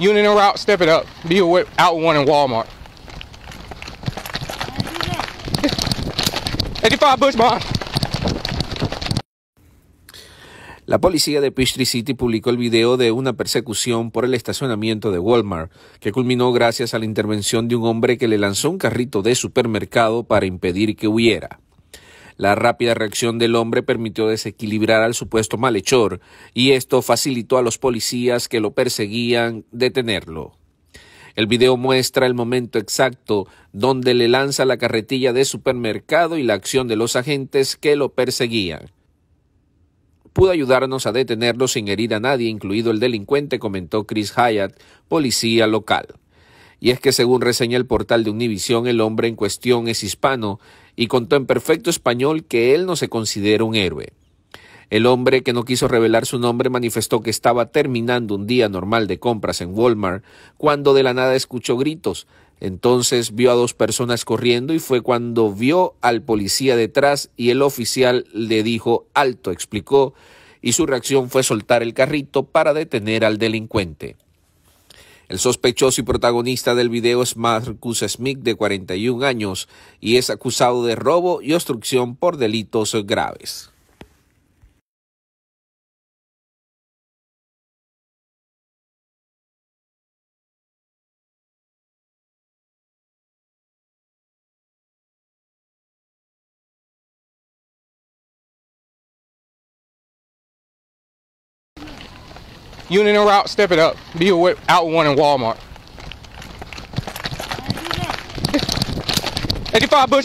La policía de Peachtree City publicó el video de una persecución por el estacionamiento de Walmart, que culminó gracias a la intervención de un hombre que le lanzó un carrito de supermercado para impedir que huyera. La rápida reacción del hombre permitió desequilibrar al supuesto malhechor y esto facilitó a los policías que lo perseguían detenerlo. El video muestra el momento exacto donde le lanza la carretilla de supermercado y la acción de los agentes que lo perseguían. Pudo ayudarnos a detenerlo sin herir a nadie, incluido el delincuente, comentó Chris Hyatt, policía local. Y es que según reseña el portal de Univision, el hombre en cuestión es hispano y contó en perfecto español que él no se considera un héroe. El hombre que no quiso revelar su nombre manifestó que estaba terminando un día normal de compras en Walmart cuando de la nada escuchó gritos. Entonces vio a dos personas corriendo y fue cuando vio al policía detrás y el oficial le dijo alto, explicó, y su reacción fue soltar el carrito para detener al delincuente. El sospechoso y protagonista del video es Marcus Smith, de 41 años, y es acusado de robo y obstrucción por delitos graves. You in the route, step it up. Be a whip out one in Walmart. 85 bush